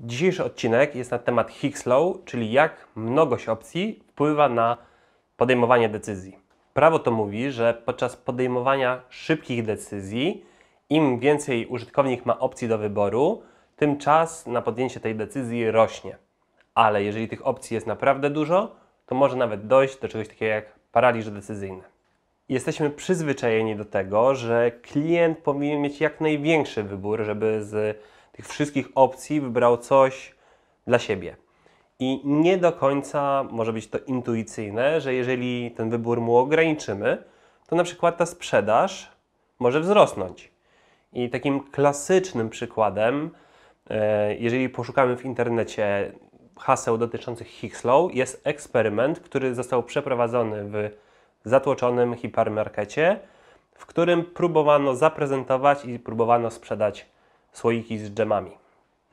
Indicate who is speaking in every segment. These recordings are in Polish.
Speaker 1: Dzisiejszy odcinek jest na temat Higgs Law, czyli jak mnogość opcji wpływa na podejmowanie decyzji. Prawo to mówi, że podczas podejmowania szybkich decyzji, im więcej użytkownik ma opcji do wyboru, tym czas na podjęcie tej decyzji rośnie. Ale jeżeli tych opcji jest naprawdę dużo, to może nawet dojść do czegoś takiego jak paraliż decyzyjny. Jesteśmy przyzwyczajeni do tego, że klient powinien mieć jak największy wybór, żeby z tych wszystkich opcji wybrał coś dla siebie. I nie do końca może być to intuicyjne, że jeżeli ten wybór mu ograniczymy, to na przykład ta sprzedaż może wzrosnąć. I takim klasycznym przykładem, e, jeżeli poszukamy w internecie haseł dotyczących Hickslow, jest eksperyment, który został przeprowadzony w zatłoczonym hipermarkecie, w którym próbowano zaprezentować i próbowano sprzedać słoiki z dżemami.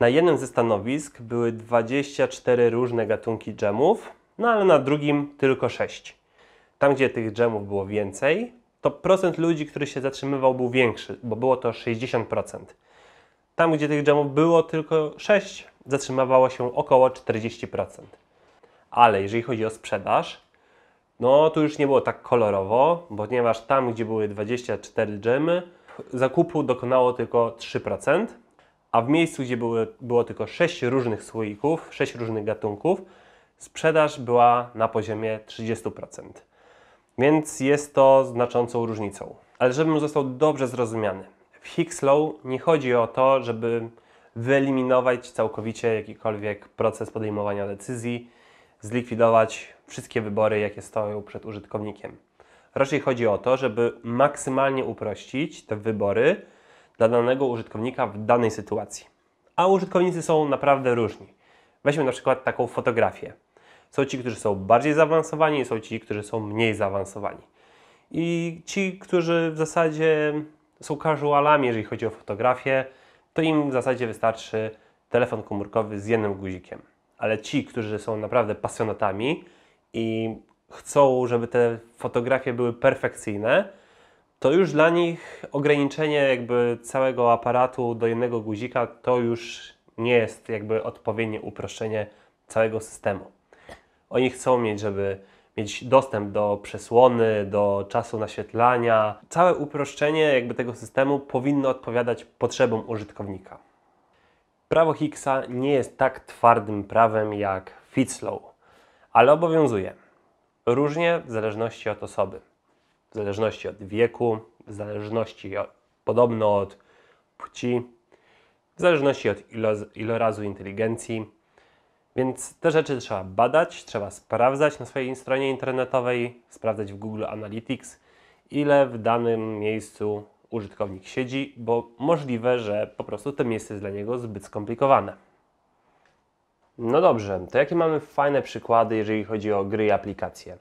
Speaker 1: Na jednym ze stanowisk były 24 różne gatunki dżemów, no ale na drugim tylko 6. Tam, gdzie tych dżemów było więcej, to procent ludzi, który się zatrzymywał, był większy, bo było to 60%. Tam, gdzie tych dżemów było tylko 6, zatrzymywało się około 40%. Ale jeżeli chodzi o sprzedaż, no to już nie było tak kolorowo, ponieważ tam, gdzie były 24 dżemy, zakupu dokonało tylko 3%, a w miejscu, gdzie były, było tylko 6 różnych słoików, 6 różnych gatunków, sprzedaż była na poziomie 30%. Więc jest to znaczącą różnicą. Ale żebym został dobrze zrozumiany, w Higgs nie chodzi o to, żeby wyeliminować całkowicie jakikolwiek proces podejmowania decyzji, zlikwidować wszystkie wybory, jakie stoją przed użytkownikiem. Raczej chodzi o to, żeby maksymalnie uprościć te wybory dla danego użytkownika w danej sytuacji. A użytkownicy są naprawdę różni. Weźmy na przykład taką fotografię. Są ci, którzy są bardziej zaawansowani, są ci, którzy są mniej zaawansowani. I ci, którzy w zasadzie są casualami, jeżeli chodzi o fotografię, to im w zasadzie wystarczy telefon komórkowy z jednym guzikiem. Ale ci, którzy są naprawdę pasjonatami i chcą, żeby te fotografie były perfekcyjne, to już dla nich ograniczenie jakby całego aparatu do jednego guzika to już nie jest jakby odpowiednie uproszczenie całego systemu. Oni chcą mieć, żeby mieć dostęp do przesłony, do czasu naświetlania. Całe uproszczenie jakby tego systemu powinno odpowiadać potrzebom użytkownika. Prawo Higgsa nie jest tak twardym prawem jak Fitzlow, ale obowiązuje. Różnie w zależności od osoby, w zależności od wieku, w zależności od, podobno od płci, w zależności od ilo, ilorazu inteligencji. Więc te rzeczy trzeba badać, trzeba sprawdzać na swojej stronie internetowej, sprawdzać w Google Analytics, ile w danym miejscu użytkownik siedzi, bo możliwe, że po prostu to miejsce jest dla niego zbyt skomplikowane. No dobrze, to jakie mamy fajne przykłady, jeżeli chodzi o gry i aplikacje?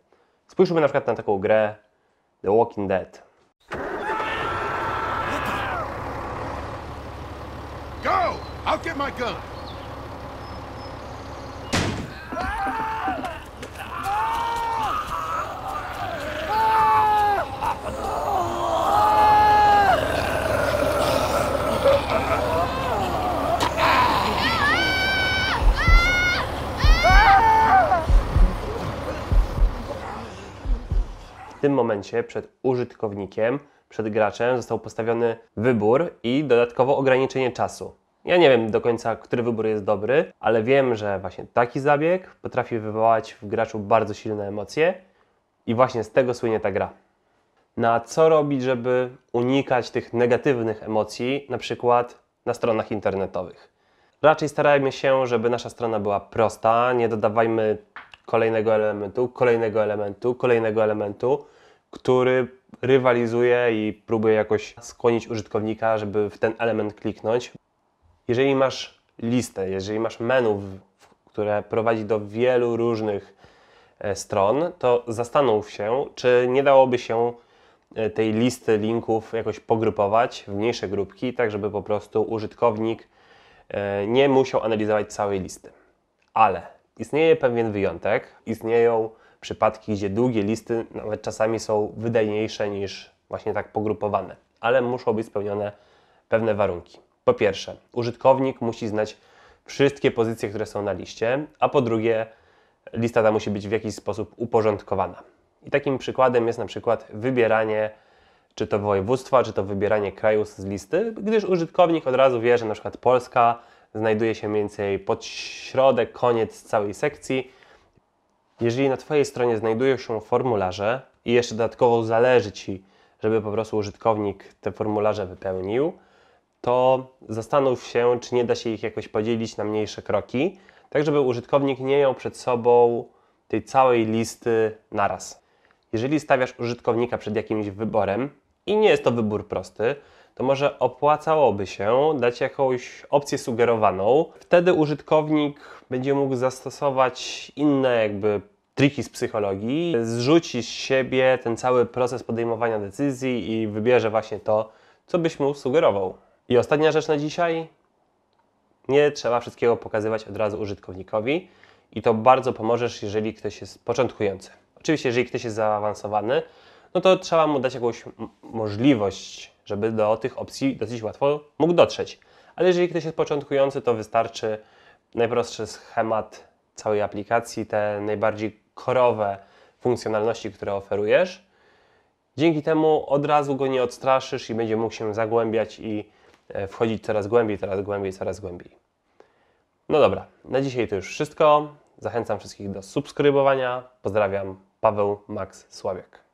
Speaker 1: Spójrzmy na przykład na taką grę The Walking Dead. Go! I'll get my gun! tym momencie przed użytkownikiem, przed graczem został postawiony wybór i dodatkowo ograniczenie czasu. Ja nie wiem do końca, który wybór jest dobry, ale wiem, że właśnie taki zabieg potrafi wywołać w graczu bardzo silne emocje i właśnie z tego słynie ta gra. Na co robić, żeby unikać tych negatywnych emocji, na przykład na stronach internetowych? Raczej starajmy się, żeby nasza strona była prosta, nie dodawajmy kolejnego elementu, kolejnego elementu, kolejnego elementu, który rywalizuje i próbuje jakoś skłonić użytkownika, żeby w ten element kliknąć. Jeżeli masz listę, jeżeli masz menu, które prowadzi do wielu różnych e, stron, to zastanów się, czy nie dałoby się e, tej listy linków jakoś pogrupować w mniejsze grupki, tak żeby po prostu użytkownik e, nie musiał analizować całej listy. Ale Istnieje pewien wyjątek. Istnieją przypadki, gdzie długie listy nawet czasami są wydajniejsze niż właśnie tak pogrupowane, ale muszą być spełnione pewne warunki. Po pierwsze, użytkownik musi znać wszystkie pozycje, które są na liście, a po drugie, lista ta musi być w jakiś sposób uporządkowana. I takim przykładem jest na przykład wybieranie czy to województwa, czy to wybieranie kraju z listy, gdyż użytkownik od razu wie, że na przykład Polska znajduje się mniej więcej pod środek, koniec całej sekcji. Jeżeli na Twojej stronie znajdują się formularze i jeszcze dodatkowo zależy Ci, żeby po prostu użytkownik te formularze wypełnił, to zastanów się, czy nie da się ich jakoś podzielić na mniejsze kroki, tak żeby użytkownik nie miał przed sobą tej całej listy naraz. Jeżeli stawiasz użytkownika przed jakimś wyborem i nie jest to wybór prosty, to może opłacałoby się dać jakąś opcję sugerowaną. Wtedy użytkownik będzie mógł zastosować inne jakby triki z psychologii, zrzucić z siebie ten cały proces podejmowania decyzji i wybierze właśnie to, co byś mu sugerował. I ostatnia rzecz na dzisiaj. Nie trzeba wszystkiego pokazywać od razu użytkownikowi i to bardzo pomożesz, jeżeli ktoś jest początkujący. Oczywiście, jeżeli ktoś jest zaawansowany, no to trzeba mu dać jakąś możliwość żeby do tych opcji dosyć łatwo mógł dotrzeć. Ale jeżeli ktoś jest początkujący, to wystarczy najprostszy schemat całej aplikacji, te najbardziej korowe funkcjonalności, które oferujesz. Dzięki temu od razu go nie odstraszysz i będzie mógł się zagłębiać i e, wchodzić coraz głębiej, coraz głębiej, coraz głębiej. No dobra, na dzisiaj to już wszystko. Zachęcam wszystkich do subskrybowania. Pozdrawiam, Paweł Max Sławiak.